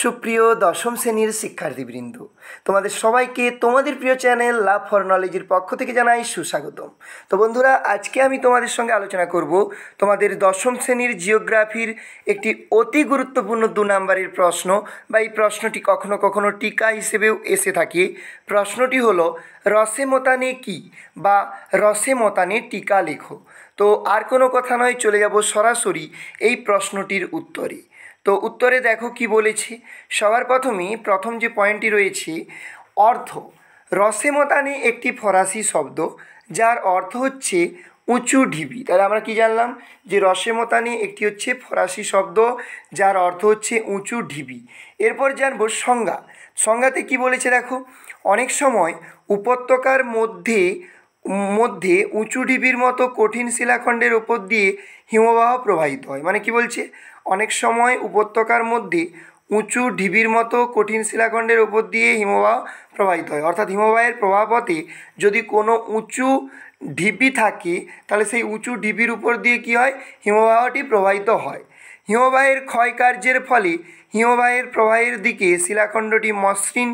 সুপ্রিয় দশম শ্রেণীর শিক্ষার্থীবৃন্দ তোমাদের সবাইকে তোমাদের প্রিয় চ্যানেল লাভ ফর নলেজের পক্ষ থেকে জানাই সুস্বাগতম তো বন্ধুরা আজকে আমি তোমাদের সঙ্গে আলোচনা করব তোমাদের দশম শ্রেণীর জিওগ্রাফির একটি অতি গুরুত্বপূর্ণ দু নম্বরের প্রশ্ন বা এই প্রশ্নটি কখনো কখনো টিকা হিসেবেও এসে থাকে প্রশ্নটি হলো রসে মতানে কি বা রসে মতানে টিকা লেখো তো আর কোনো কথা নয় চলে যাব সরাসরি এই প্রশ্নটির উত্তরে তো উত্তরে দেখো কি বলেছি সবার প্রথমেই প্রথম যে পয়েন্টটি রয়েছে অর্থ রসেমতানি একটি ফরাসি শব্দ যার অর্থ হচ্ছে উঁচু ঢিবি তাহলে আমরা কি জানলাম যে রসেমতানি একটি হচ্ছে ফরাসি শব্দ যার অর্থ হচ্ছে উঁচু ঢিবি এরপর জানবো সংজ্ঞা সংজ্ঞাতে কি বলেছে দেখো অনেক সময় উপত্যকার মধ্যে মধ্যে উঁচু ঢিবির মতো কঠিন শিলাখণ্ডের ওপর দিয়ে হিমবাহ প্রবাহিত হয় মানে কি বলছে অনেক সময় উপত্যকার মধ্যে উঁচু ঢিবির মতো কঠিন শিলাখণ্ডের ওপর দিয়ে হিমবাহ প্রবাহিত হয় অর্থাৎ হিমবাহের প্রভাবতে যদি কোনো উঁচু ঢিবি থাকে তাহলে সেই উঁচু ঢিবির উপর দিয়ে কি হয় হিমবাহটি প্রবাহিত হয় হিমবাহের ক্ষয়কার্যের ফলে হিমবাহের প্রবাহের দিকে শিলাখণ্ডটি মসৃণ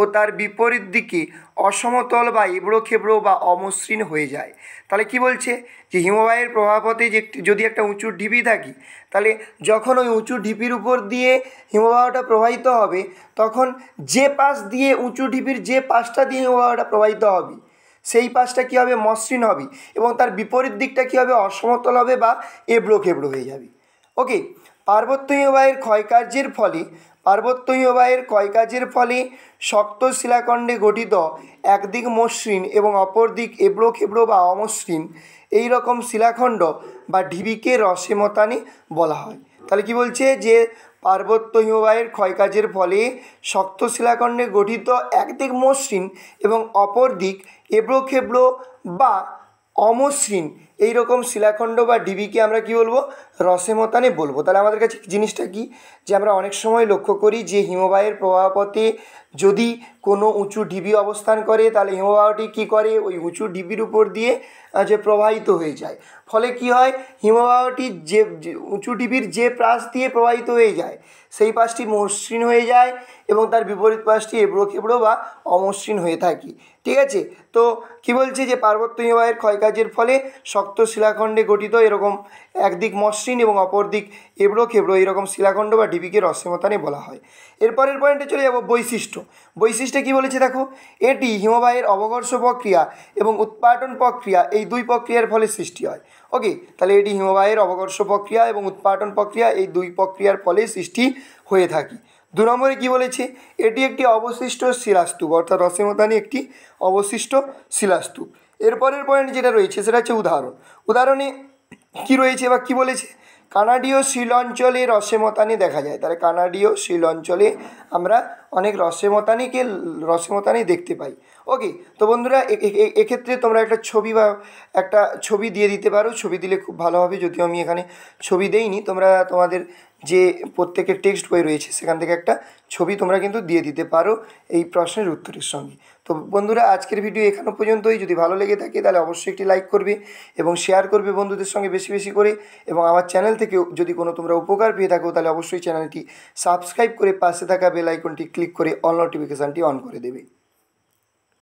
ও তার বিপরীত দিকে অসমতল বা এবড়ো খেবড়ো বা অমসৃণ হয়ে যায় তাহলে কি বলছে যে হিমবাহের প্রভাবতে যে যদি একটা উঁচু ঢিপি থাকি তাহলে যখন ওই উঁচু ঢিপির উপর দিয়ে হিমবাহটা প্রবাহিত হবে তখন যে পাশ দিয়ে উঁচু ঢিপির যে পাশটা দিয়ে হিমবাহটা প্রবাহিত হবে সেই পাশটা কী হবে মসৃণ হবে এবং তার বিপরীত দিকটা কী হবে অসমতল হবে বা এবড়ো খেবড়ো হয়ে যাবে ওকে পার্বত্য হিমবাহের ক্ষয়কার্যের ফলে পার্বত্য হিমবাহের ক্ষয়কার্যের ফলে শক্ত শিলাখণ্ডে গঠিত একদিক মসৃণ এবং অপরদিক এবড়ো খেবড়ো বা অমসৃণ এই রকম শিলাখণ্ড বা ঢিবিকে রসেমতানি বলা হয় তাহলে কি বলছে যে পার্বত্য হিমবাহের ক্ষয়কাজের ফলে শক্ত শিলাখণ্ডে গঠিত একদিক মসৃণ এবং অপরদিক এবড়ো খেবড়ো বা অমসৃণ এই রকম শিলাখণ্ড বা ডিবিকে আমরা কি বলবো রসেমতানে বলবো তাহলে আমাদের কাছে জিনিসটা কি যে আমরা অনেক সময় লক্ষ্য করি যে হিমবাহের প্রভাবতে যদি কোনো উঁচু ঢিবি অবস্থান করে তাহলে হিমবাহটি কী করে ওই উঁচু ঢিবির উপর দিয়ে যে প্রবাহিত হয়ে যায় ফলে কি হয় হিমবাহটি যে উঁচু ঢিবির যে প্রাস দিয়ে প্রবাহিত হয়ে যায় সেই পাশটি মসৃণ হয়ে যায় এবং তার বিপরীত পাশটি এবড়ো খেবড়ো বা অমসৃণ হয়ে থাকে ঠিক আছে তো কি বলছে যে পার্বত্য হিমবাহের ক্ষয়কাজের ফলে শক্ত শিলাখণ্ডে গঠিত এরকম একদিক মসৃণ এবং অপরদিক এবড়ো খেবড়ো এরকম শিলাখণ্ড বা ঢিবিকে রসমতানে বলা হয় এরপরের পয়েন্টে চলে যাব বৈশিষ্ট্য বৈশিষ্ট্যে কি বলেছে দেখো এটি হিমবাহের অবঘর্ষ প্রক্রিয়া এবং উৎপাটন প্রক্রিয়া এই দুই প্রক্রিয়ার ফলে সৃষ্টি হয় ওকে তাহলে এটি হিমবাহের অবঘর্ষ প্রক্রিয়া এবং উৎপাটন প্রক্রিয়া এই দুই প্রক্রিয়ার ফলে সৃষ্টি হয়ে থাকে দু নম্বরে কী বলেছে এটি একটি অবশিষ্ট শিলাস্তুপ অর্থাৎ রসেমতানি একটি অবশিষ্ট শিলাস্তুপ এরপরের পয়েন্ট যেটা রয়েছে সেটা হচ্ছে উদাহরণ উদাহরণে কি রয়েছে বা কি বলেছে কানাডীয় অঞ্চলে রসেমতানি দেখা যায় তাহলে কানাডীয় অঞ্চলে আমরা অনেক রসেমতানিকে রসেমতানি দেখতে পাই ওকে তো বন্ধুরা এক্ষেত্রে তোমরা একটা ছবি বা একটা ছবি দিয়ে দিতে পারো ছবি দিলে খুব ভালো হবে যদিও আমি এখানে ছবি দেইনি তোমরা তোমাদের যে প্রত্যেকের টেক্সট বই রয়েছে সেখান থেকে একটা ছবি তোমরা কিন্তু দিয়ে দিতে পারো এই প্রশ্নের উত্তরের সঙ্গে তো বন্ধুরা আজকের ভিডিও এখানে পর্যন্তই যদি ভালো লেগে থাকে তাহলে অবশ্যই একটি লাইক করবে এবং শেয়ার করবে বন্ধুদের সঙ্গে বেশি বেশি করে এবং আমার চ্যানেল থেকে যদি কোনো তোমরা উপকার পেয়ে থাকো তাহলে অবশ্যই চ্যানেলটি সাবস্ক্রাইব করে পাশে থাকা বেল আইকনটি ক্লিক করে অল নোটিফিকেশানটি অন করে দেবে